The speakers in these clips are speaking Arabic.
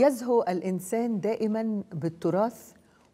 يزهو الانسان دائما بالتراث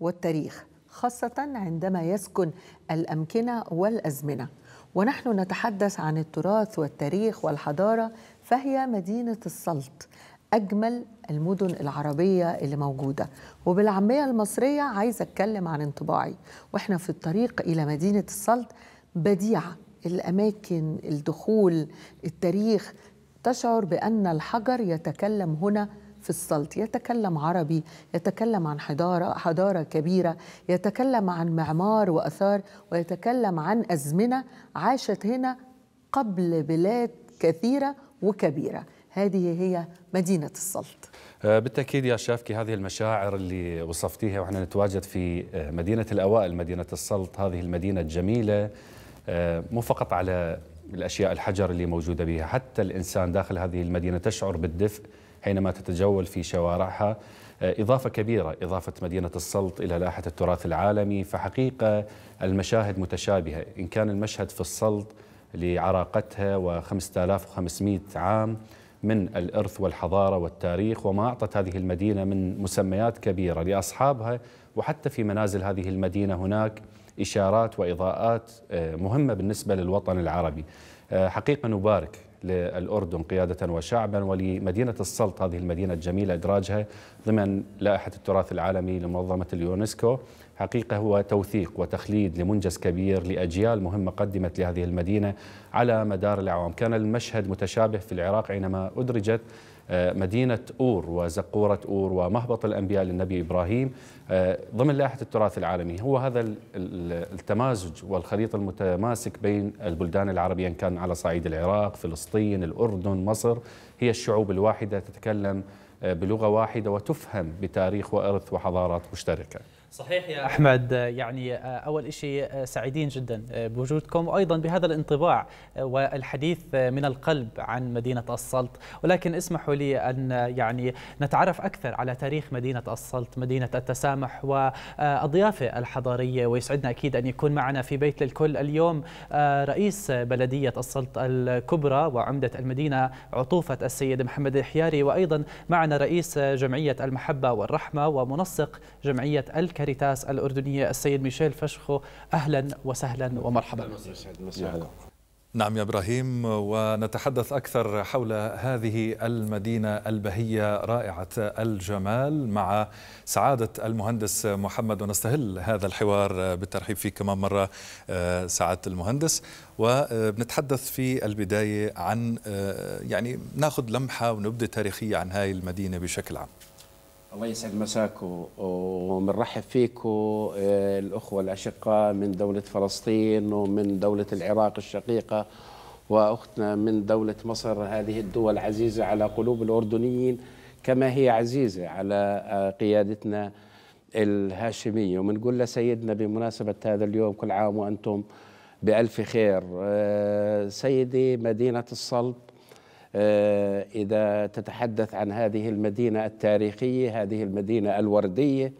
والتاريخ خاصه عندما يسكن الامكنه والازمنه ونحن نتحدث عن التراث والتاريخ والحضاره فهي مدينه السلط اجمل المدن العربيه اللي موجوده وبالعاميه المصريه عايزه اتكلم عن انطباعي واحنا في الطريق الى مدينه السلط بديعه الاماكن الدخول التاريخ تشعر بان الحجر يتكلم هنا في السلط يتكلم عربي يتكلم عن حضارة, حضارة كبيرة يتكلم عن معمار وأثار ويتكلم عن أزمنة عاشت هنا قبل بلاد كثيرة وكبيرة هذه هي مدينة السلط آه، بالتأكيد يا شافكي هذه المشاعر اللي وصفتيها وإحنا نتواجد في آه، مدينة الأوائل مدينة السلط هذه المدينة الجميلة آه، مو فقط على الأشياء الحجر اللي موجودة بها حتى الإنسان داخل هذه المدينة تشعر بالدفء حينما تتجول في شوارعها آه، إضافة كبيرة إضافة مدينة السلط إلى لائحة التراث العالمي فحقيقة المشاهد متشابهة إن كان المشهد في السلط لعراقتها و5500 عام من الإرث والحضارة والتاريخ وما أعطت هذه المدينة من مسميات كبيرة لأصحابها وحتى في منازل هذه المدينة هناك إشارات وإضاءات آه، مهمة بالنسبة للوطن العربي آه، حقيقة نبارك للأردن قيادة وشعبا ولمدينة السلط هذه المدينة الجميلة إدراجها ضمن لائحة التراث العالمي لمنظمة اليونسكو حقيقة هو توثيق وتخليد لمنجز كبير لأجيال مهمة قدمت لهذه المدينة على مدار الأعوام كان المشهد متشابه في العراق حينما أدرجت آه، مدينة أور وزقورة أور ومهبط الأنبياء للنبي إبراهيم آه، ضمن لائحة التراث العالمي هو هذا التمازج والخليط المتماسك بين البلدان العربية إن كان على صعيد العراق فلسطين الأردن مصر هي الشعوب الواحدة تتكلم آه، بلغة واحدة وتفهم بتاريخ وإرث وحضارات مشتركة صحيح يا احمد يعني آه، اول شيء آه، سعيدين جدا آه، بوجودكم وايضا بهذا الانطباع والحديث من القلب عن مدينه السلط ولكن اسمحوا لي ان يعني نتعرف اكثر على تاريخ مدينه السلط مدينه التسامح والضيافه الحضاريه ويسعدنا اكيد ان يكون معنا في بيت للكل اليوم رئيس بلديه السلط الكبرى وعمده المدينه عطوفه السيد محمد الحياري وايضا معنا رئيس جمعيه المحبه والرحمه ومنسق جمعيه الك كاريتاس الأردنية السيد ميشيل فشخو أهلا وسهلا ومرحبا نعم يا ابراهيم ونتحدث اكثر حول هذه المدينه البهيه رائعه الجمال مع سعاده المهندس محمد ونستهل هذا الحوار بالترحيب فيك كمان مره آه، سعاده المهندس وبنتحدث في البدايه عن آه، يعني ناخذ لمحه ونبذه تاريخيه عن هذه المدينه بشكل عام. الله يسعد مساك ومنرحب فيك آه، الأخوة الأشقاء من دولة فلسطين ومن دولة العراق الشقيقة وأختنا من دولة مصر هذه الدول عزيزة على قلوب الأردنيين كما هي عزيزة على آه، قيادتنا الهاشمية ومنقول لسيدنا بمناسبة هذا اليوم كل عام وأنتم بألف خير آه، سيدي مدينة الصلب آه، إذا تتحدث عن هذه المدينة التاريخية هذه المدينة الوردية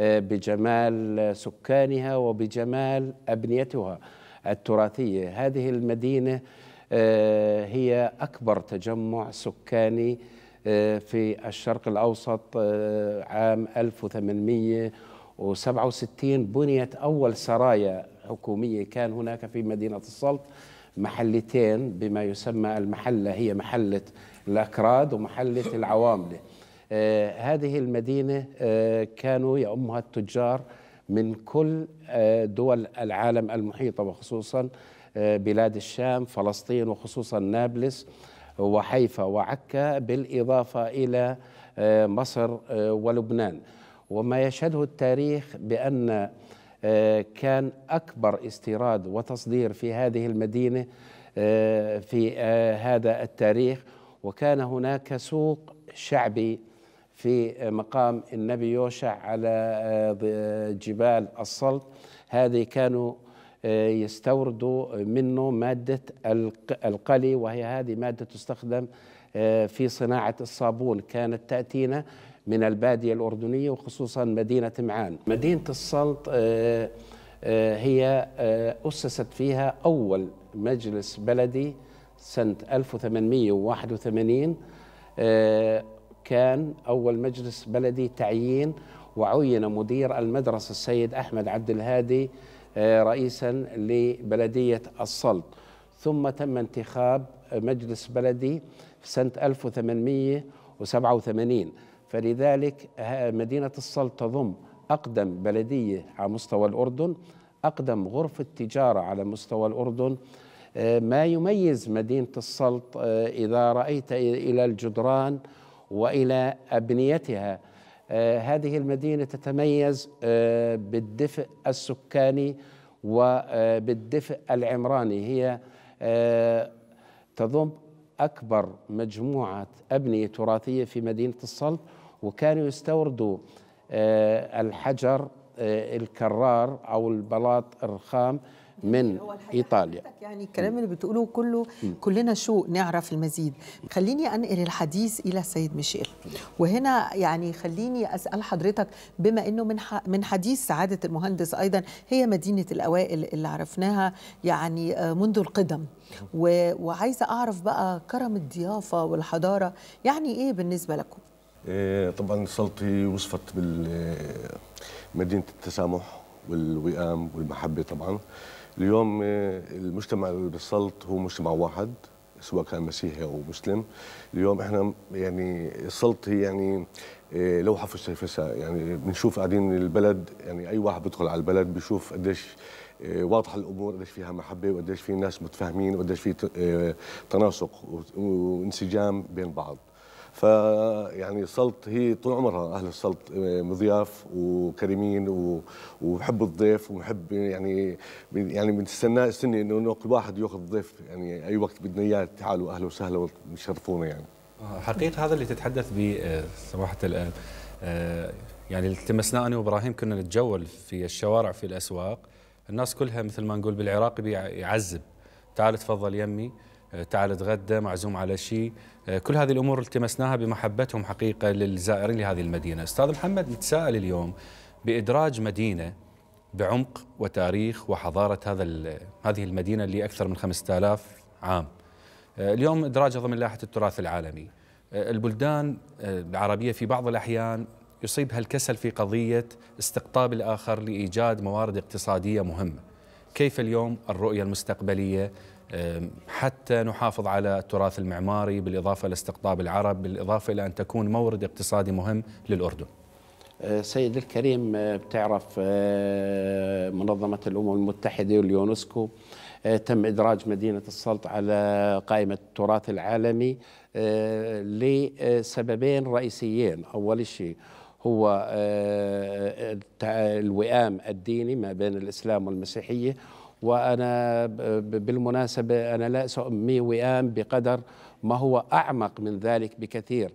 آه، بجمال سكانها وبجمال أبنيتها التراثية هذه المدينة آه، هي أكبر تجمع سكاني في الشرق الأوسط عام 1867 بنيت أول سرايا حكومية كان هناك في مدينة السلط محلتين بما يسمى المحلة هي محلة الأكراد ومحلة العواملة آه هذه المدينة آه كانوا يأمها التجار من كل آه دول العالم المحيطة وخصوصا آه، بلاد الشام فلسطين وخصوصا نابلس وحيفا وعكا بالإضافة إلى آه، مصر آه، ولبنان وما يشهده التاريخ بأن آه، كان أكبر استيراد وتصدير في هذه المدينة آه، في آه، هذا التاريخ وكان هناك سوق شعبي في مقام النبي يوشع على جبال السلط هذه كانوا يستوردوا منه مادة القلي وهي هذه مادة تستخدم في صناعة الصابون كانت تأتينا من البادية الأردنية وخصوصا مدينة معان مدينة السلط آه، آه، هي آه، أسست فيها أول مجلس بلدي سنة 1881 كان أول مجلس بلدي تعيين وعين مدير المدرسة السيد أحمد عبد الهادي رئيسا لبلدية السلط ثم تم انتخاب مجلس بلدي في سنة 1887 فلذلك مدينة الصل تضم أقدم بلدية على مستوى الأردن أقدم غرفة تجارة على مستوى الأردن آه، ما يميز مدينة السلط آه، إذا رأيت إلى الجدران وإلى أبنيتها آه، هذه المدينة تتميز بالدفء السكاني وبالدفء العمراني هي تضم أكبر مجموعة أبنية تراثية في مدينة السلط وكانوا يستوردوا آه، الحجر آه، الكرار او البلاط الرخام من هو ايطاليا يعني الكلام اللي بتقوله كله كلنا شوق نعرف المزيد خليني انقل الحديث الى السيد ميشيل وهنا يعني خليني اسال حضرتك بما انه من من حديث سعاده المهندس ايضا هي مدينه الاوائل اللي عرفناها يعني آه، منذ القدم وعايزه اعرف بقى كرم الضيافه والحضاره يعني ايه بالنسبه لكم إيه، طبعا صلتي وصفت بمدينه التسامح والوئام والمحبه طبعا اليوم إيه، المجتمع بالسلط هو مجتمع واحد سواء كان مسيحي او مسلم اليوم احنا يعني السلط هي يعني إيه، لوحه فسيفساء يعني بنشوف قاعدين البلد يعني اي واحد بيدخل على البلد بيشوف قديش واضحه الامور قديش فيها محبه وقديش في ناس متفاهمين وقديش في تناسق وانسجام بين بعض فيعني سلط هي طول عمرها اهل السلط مضياف آه، وكريمين وبحب الضيف وبحب يعني يعني بنستناه السنه انه كل واحد ياخذ ضيف يعني اي وقت بدنا اياه تعالوا اهلا وسهلا ويشرفونا يعني حقيقه هذا اللي تتحدث به سماحه آه، آه، يعني التمسنا انا وابراهيم كنا نتجول في الشوارع في الاسواق الناس كلها مثل ما نقول بالعراقي يعزب تعال تفضل يمي آه، تعال اتغدى معزوم على شيء آه، كل هذه الامور التمسناها بمحبتهم حقيقه للزائرين لهذه المدينه استاذ محمد نتساءل اليوم بادراج مدينه بعمق وتاريخ وحضاره هذا هذه المدينه اللي اكثر من 5000 عام آه، اليوم ادراجها ضمن لائحه التراث العالمي البلدان العربيه في بعض الاحيان يصيبها الكسل في قضيه استقطاب الاخر لايجاد موارد اقتصاديه مهمه كيف اليوم الرؤيه المستقبليه حتى نحافظ على التراث المعماري بالإضافة لاستقطاب العرب بالإضافة إلى أن تكون مورد اقتصادي مهم للأردن أه، سيد الكريم أه، بتعرف أه، منظمة الأمم المتحدة واليونسكو تم إدراج مدينة السلط على قائمة التراث العالمي لسببين رئيسيين أول شيء هو الوئام الديني ما بين الإسلام والمسيحية وأنا بالمناسبة أنا لا سأمي وئام بقدر ما هو أعمق من ذلك بكثير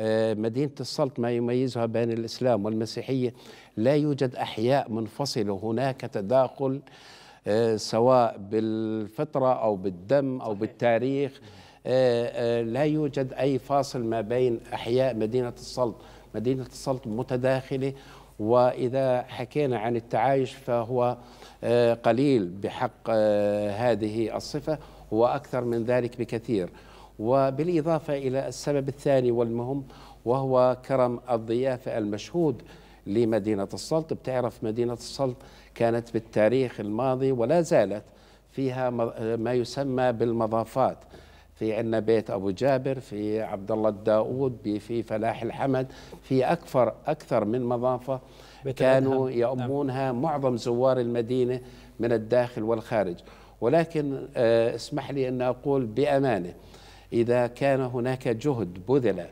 آه، مدينة السلط ما يميزها بين الإسلام والمسيحية لا يوجد أحياء منفصلة هناك تداخل آه، سواء بالفطرة أو بالدم أو بالتاريخ آه، لا يوجد أي فاصل ما بين أحياء مدينة السلط مدينة السلط متداخلة وإذا حكينا عن التعايش فهو آه، قليل بحق آه، هذه الصفة وأكثر من ذلك بكثير وبالإضافة إلى السبب الثاني والمهم وهو كرم الضيافة المشهود لمدينة السلط بتعرف مدينة السلط كانت بالتاريخ الماضي ولا زالت فيها ما يسمى بالمضافات في عندنا بيت ابو جابر في عبد الله الداوود في فلاح الحمد في اكثر اكثر من مضافه كانوا نعم. يؤمونها معظم زوار المدينه من الداخل والخارج ولكن آه، اسمح لي ان اقول بامانه اذا كان هناك جهد بذل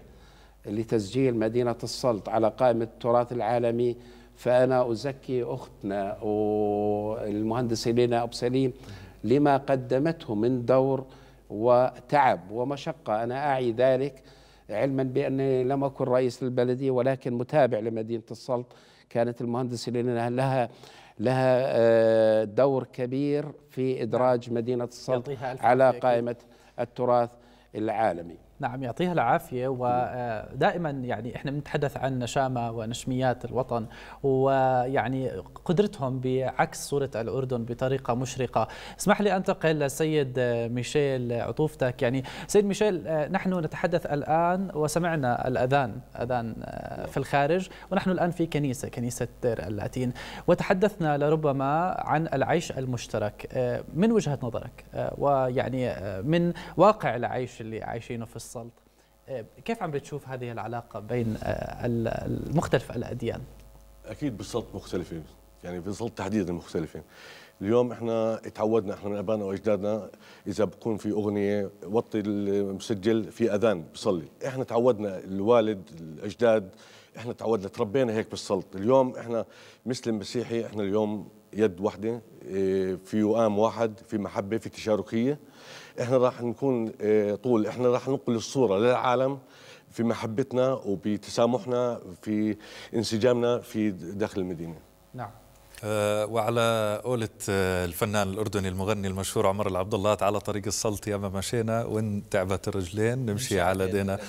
لتسجيل مدينه السلط على قائمه التراث العالمي فانا ازكي اختنا والمهندس لينا ابو سليم لما قدمته من دور وتعب ومشقة أنا أعي ذلك علما بأني لم أكن رئيس للبلدية ولكن متابع لمدينة السلط كانت المهندسة لأنها لها لها آه، دور كبير في إدراج مدينة السلط على قائمة التراث العالمي نعم يعطيها العافية ودائما يعني احنا بنتحدث عن نشامة ونشميات الوطن ويعني قدرتهم بعكس صورة الأردن بطريقة مشرقة اسمح لي أنتقل للسيد ميشيل عطوفتك يعني سيد ميشيل نحن نتحدث الآن وسمعنا الأذان أذان في الخارج ونحن الآن في كنيسة كنيسة دير اللاتين وتحدثنا لربما عن العيش المشترك من وجهة نظرك ويعني من واقع العيش اللي عايشينه في الصين وصلت آه، كيف عم بتشوف هذه العلاقه بين آه، مختلف الاديان اكيد بالصلت مختلفين يعني بالصلت تحديدا مختلفين اليوم احنا تعودنا احنا من ابائنا واجدادنا اذا بكون في اغنيه وطي المسجل في اذان بصلي احنا تعودنا الوالد الاجداد احنا تعودنا تربينا هيك بالسلط اليوم احنا مسلم مسيحي احنا اليوم يد واحده إيه، في وئام واحد في محبه في تشاركيه احنا راح نكون إيه، طول احنا راح ننقل الصوره للعالم في محبتنا وبتسامحنا في انسجامنا في داخل المدينه نعم آه، وعلى قولة آه، الفنان الأردني المغني المشهور عمر العبد الله على طريق السلط ياما مشينا وان تعبت الرجلين نمشي على دينا